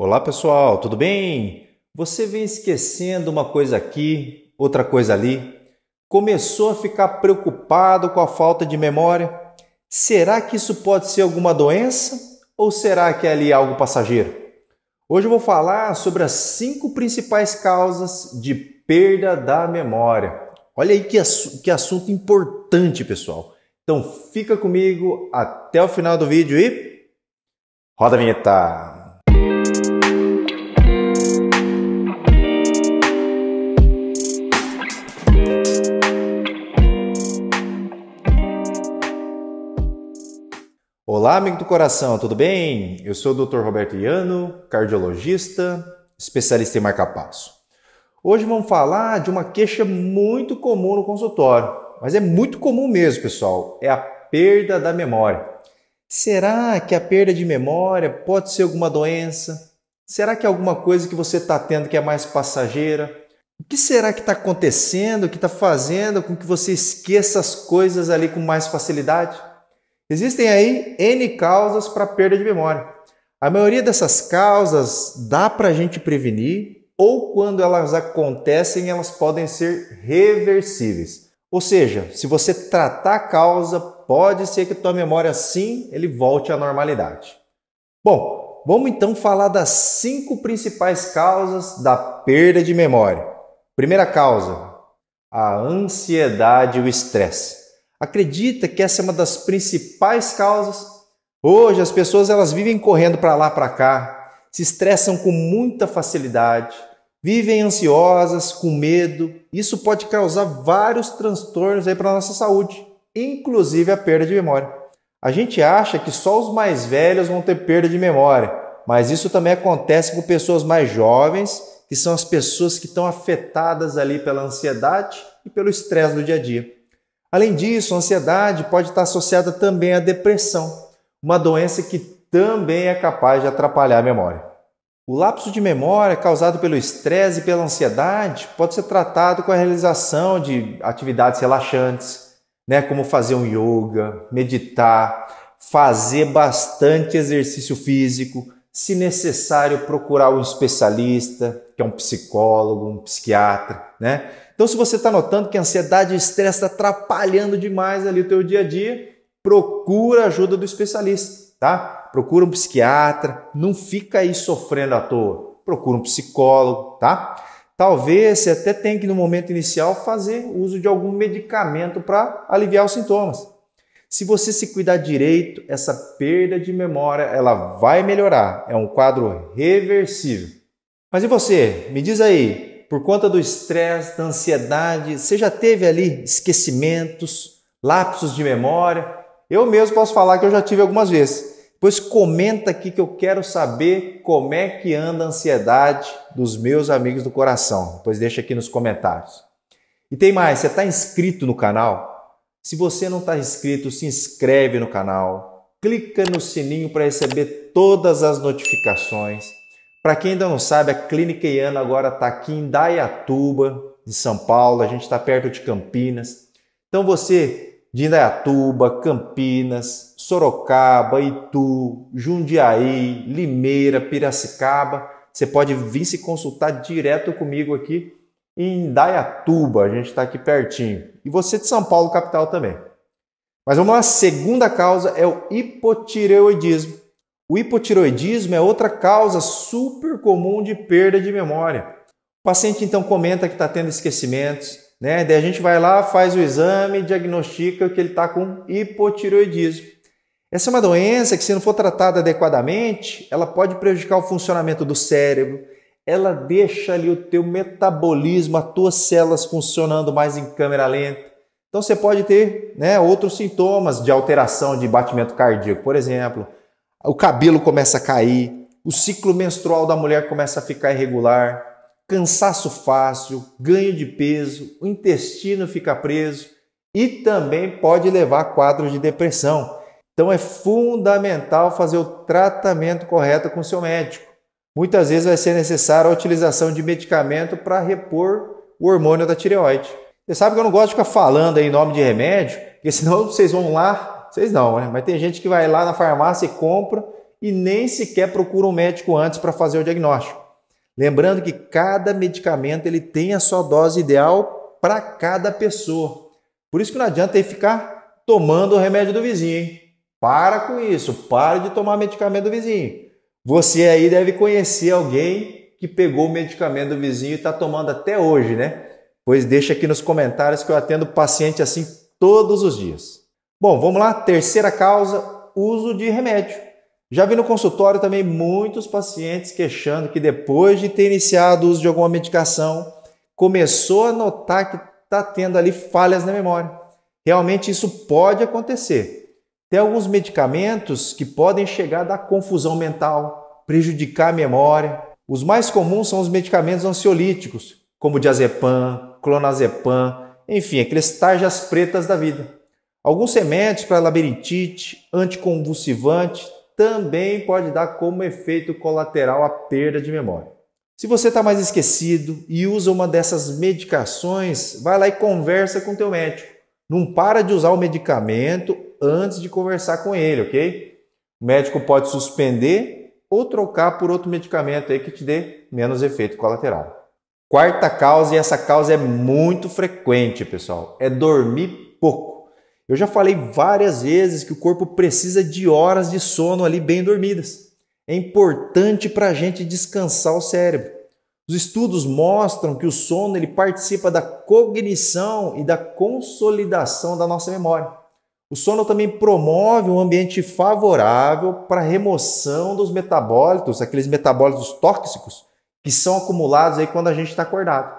Olá pessoal, tudo bem? Você vem esquecendo uma coisa aqui, outra coisa ali? Começou a ficar preocupado com a falta de memória? Será que isso pode ser alguma doença ou será que é ali algo passageiro? Hoje eu vou falar sobre as cinco principais causas de perda da memória. Olha aí que, que assunto importante, pessoal. Então fica comigo até o final do vídeo e roda a vinheta! Olá, amigo do coração, tudo bem? Eu sou o Dr. Roberto Iano, cardiologista, especialista em marca-passo. Hoje vamos falar de uma queixa muito comum no consultório, mas é muito comum mesmo, pessoal, é a perda da memória. Será que a perda de memória pode ser alguma doença? Será que é alguma coisa que você está tendo que é mais passageira? O que será que está acontecendo, que está fazendo com que você esqueça as coisas ali com mais facilidade? Existem aí N causas para perda de memória. A maioria dessas causas dá para a gente prevenir ou quando elas acontecem, elas podem ser reversíveis. Ou seja, se você tratar a causa, pode ser que tua memória sim ele volte à normalidade. Bom, vamos então falar das cinco principais causas da perda de memória. Primeira causa, a ansiedade e o estresse. Acredita que essa é uma das principais causas? Hoje as pessoas elas vivem correndo para lá, para cá, se estressam com muita facilidade, vivem ansiosas, com medo. Isso pode causar vários transtornos aí para nossa saúde, inclusive a perda de memória. A gente acha que só os mais velhos vão ter perda de memória, mas isso também acontece com pessoas mais jovens, que são as pessoas que estão afetadas ali pela ansiedade e pelo estresse do dia a dia. Além disso, a ansiedade pode estar associada também à depressão, uma doença que também é capaz de atrapalhar a memória. O lapso de memória causado pelo estresse e pela ansiedade pode ser tratado com a realização de atividades relaxantes, né, como fazer um yoga, meditar, fazer bastante exercício físico, se necessário, procurar um especialista, que é um psicólogo, um psiquiatra, né? Então, se você está notando que a ansiedade e o estresse está atrapalhando demais ali o teu dia a dia, procura a ajuda do especialista, tá? Procura um psiquiatra, não fica aí sofrendo à toa. Procura um psicólogo, tá? Talvez você até tenha que, no momento inicial, fazer uso de algum medicamento para aliviar os sintomas. Se você se cuidar direito, essa perda de memória ela vai melhorar. É um quadro reversível. Mas e você? Me diz aí, por conta do estresse, da ansiedade, você já teve ali esquecimentos, lapsos de memória? Eu mesmo posso falar que eu já tive algumas vezes. Pois comenta aqui que eu quero saber como é que anda a ansiedade dos meus amigos do coração. Pois deixa aqui nos comentários. E tem mais, você está inscrito no canal? Se você não está inscrito, se inscreve no canal, clica no sininho para receber todas as notificações. Para quem ainda não sabe, a Clínica Iana agora está aqui em Dayatuba, em São Paulo, a gente está perto de Campinas. Então você de Indaiatuba, Campinas, Sorocaba, Itu, Jundiaí, Limeira, Piracicaba, você pode vir se consultar direto comigo aqui em Dayatuba, a gente está aqui pertinho. E você de São Paulo, capital também. Mas uma segunda causa é o hipotireoidismo. O hipotireoidismo é outra causa super comum de perda de memória. O paciente então comenta que está tendo esquecimentos, né? Daí a gente vai lá, faz o exame, diagnostica que ele está com hipotireoidismo. Essa é uma doença que, se não for tratada adequadamente, ela pode prejudicar o funcionamento do cérebro, ela deixa ali o teu metabolismo, as tuas células funcionando mais em câmera lenta. Então você pode ter né, outros sintomas de alteração de batimento cardíaco. Por exemplo, o cabelo começa a cair, o ciclo menstrual da mulher começa a ficar irregular, cansaço fácil, ganho de peso, o intestino fica preso e também pode levar a quadros de depressão. Então é fundamental fazer o tratamento correto com o seu médico. Muitas vezes vai ser necessária a utilização de medicamento para repor o hormônio da tireoide. Você sabe que eu não gosto de ficar falando em nome de remédio, porque senão vocês vão lá, vocês não, né? Mas tem gente que vai lá na farmácia e compra e nem sequer procura um médico antes para fazer o diagnóstico. Lembrando que cada medicamento ele tem a sua dose ideal para cada pessoa. Por isso que não adianta aí ficar tomando o remédio do vizinho, hein? Para com isso, para de tomar medicamento do vizinho. Você aí deve conhecer alguém que pegou o medicamento do vizinho e está tomando até hoje, né? Pois deixa aqui nos comentários que eu atendo paciente assim todos os dias. Bom, vamos lá. Terceira causa: uso de remédio. Já vi no consultório também muitos pacientes queixando que depois de ter iniciado o uso de alguma medicação, começou a notar que está tendo ali falhas na memória. Realmente isso pode acontecer. Tem alguns medicamentos que podem chegar a dar confusão mental, prejudicar a memória. Os mais comuns são os medicamentos ansiolíticos, como diazepam, clonazepam, enfim, aqueles tarjas pretas da vida. Alguns remédios para labirintite, anticonvulsivante, também pode dar como efeito colateral a perda de memória. Se você está mais esquecido e usa uma dessas medicações, vai lá e conversa com o teu médico. Não para de usar o medicamento antes de conversar com ele, ok? O médico pode suspender ou trocar por outro medicamento aí que te dê menos efeito colateral. Quarta causa, e essa causa é muito frequente, pessoal, é dormir pouco. Eu já falei várias vezes que o corpo precisa de horas de sono ali bem dormidas. É importante para a gente descansar o cérebro. Os estudos mostram que o sono ele participa da cognição e da consolidação da nossa memória. O sono também promove um ambiente favorável para a remoção dos metabólitos, aqueles metabólitos tóxicos que são acumulados aí quando a gente está acordado.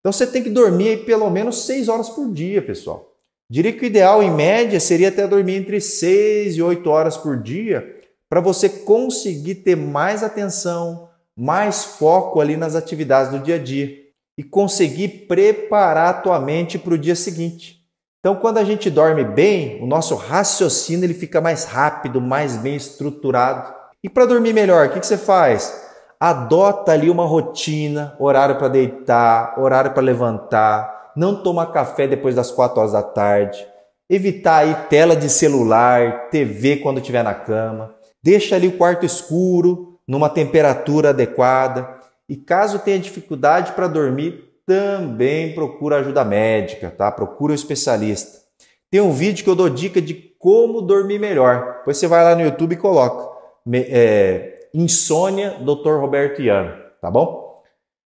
Então você tem que dormir aí pelo menos 6 horas por dia, pessoal. Diria que o ideal, em média, seria até dormir entre 6 e 8 horas por dia para você conseguir ter mais atenção, mais foco ali nas atividades do dia a dia e conseguir preparar a tua mente para o dia seguinte. Então, quando a gente dorme bem, o nosso raciocínio ele fica mais rápido, mais bem estruturado. E para dormir melhor, o que, que você faz? Adota ali uma rotina, horário para deitar, horário para levantar, não toma café depois das 4 horas da tarde, evitar aí tela de celular, TV quando estiver na cama, deixa ali o quarto escuro, numa temperatura adequada. E caso tenha dificuldade para dormir, também procura ajuda médica, tá? Procura um especialista. Tem um vídeo que eu dou dica de como dormir melhor. Depois você vai lá no YouTube e coloca é, insônia Dr. Roberto Iano, tá bom?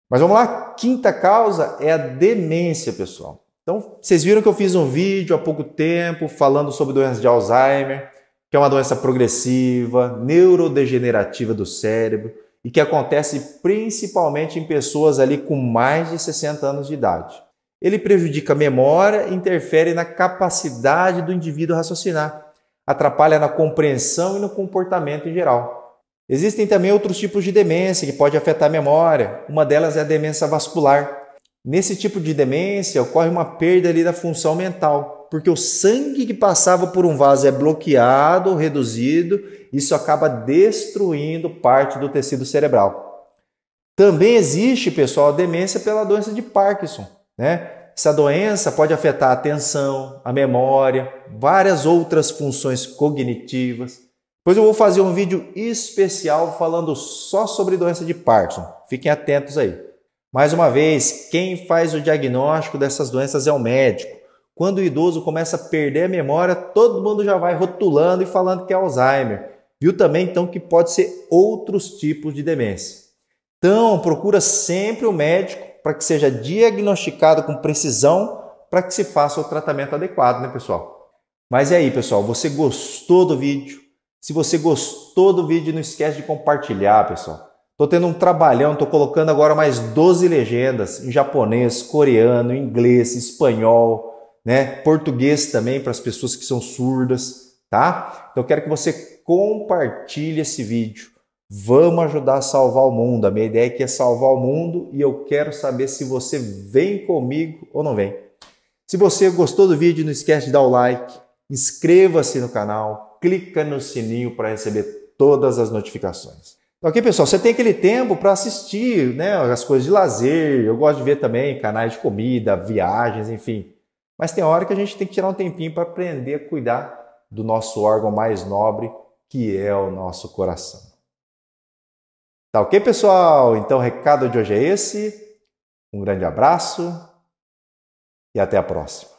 Mas vamos lá, quinta causa é a demência, pessoal. Então, vocês viram que eu fiz um vídeo há pouco tempo falando sobre doença de Alzheimer, que é uma doença progressiva, neurodegenerativa do cérebro, e que acontece principalmente em pessoas ali com mais de 60 anos de idade. Ele prejudica a memória e interfere na capacidade do indivíduo raciocinar, atrapalha na compreensão e no comportamento em geral. Existem também outros tipos de demência que pode afetar a memória. Uma delas é a demência vascular. Nesse tipo de demência ocorre uma perda ali da função mental, porque o sangue que passava por um vaso é bloqueado reduzido, isso acaba destruindo parte do tecido cerebral. Também existe, pessoal, demência pela doença de Parkinson, né? Essa doença pode afetar a atenção, a memória, várias outras funções cognitivas. Depois eu vou fazer um vídeo especial falando só sobre doença de Parkinson. Fiquem atentos aí. Mais uma vez, quem faz o diagnóstico dessas doenças é o médico. Quando o idoso começa a perder a memória, todo mundo já vai rotulando e falando que é Alzheimer. Viu também então que pode ser outros tipos de demência. Então, procura sempre o médico para que seja diagnosticado com precisão, para que se faça o tratamento adequado, né, pessoal? Mas é aí, pessoal, você gostou do vídeo? Se você gostou do vídeo, não esquece de compartilhar, pessoal. Tô tendo um trabalhão, tô colocando agora mais 12 legendas em japonês, coreano, inglês, espanhol, né? Português também para as pessoas que são surdas, tá? Então eu quero que você compartilhe esse vídeo. Vamos ajudar a salvar o mundo. A minha ideia aqui é salvar o mundo e eu quero saber se você vem comigo ou não vem. Se você gostou do vídeo, não esquece de dar o like, inscreva-se no canal, clica no sininho para receber todas as notificações. Ok, então, pessoal, você tem aquele tempo para assistir né, as coisas de lazer. Eu gosto de ver também canais de comida, viagens, enfim. Mas tem hora que a gente tem que tirar um tempinho para aprender a cuidar do nosso órgão mais nobre, que é o nosso coração. Tá ok, pessoal? Então, o recado de hoje é esse. Um grande abraço e até a próxima.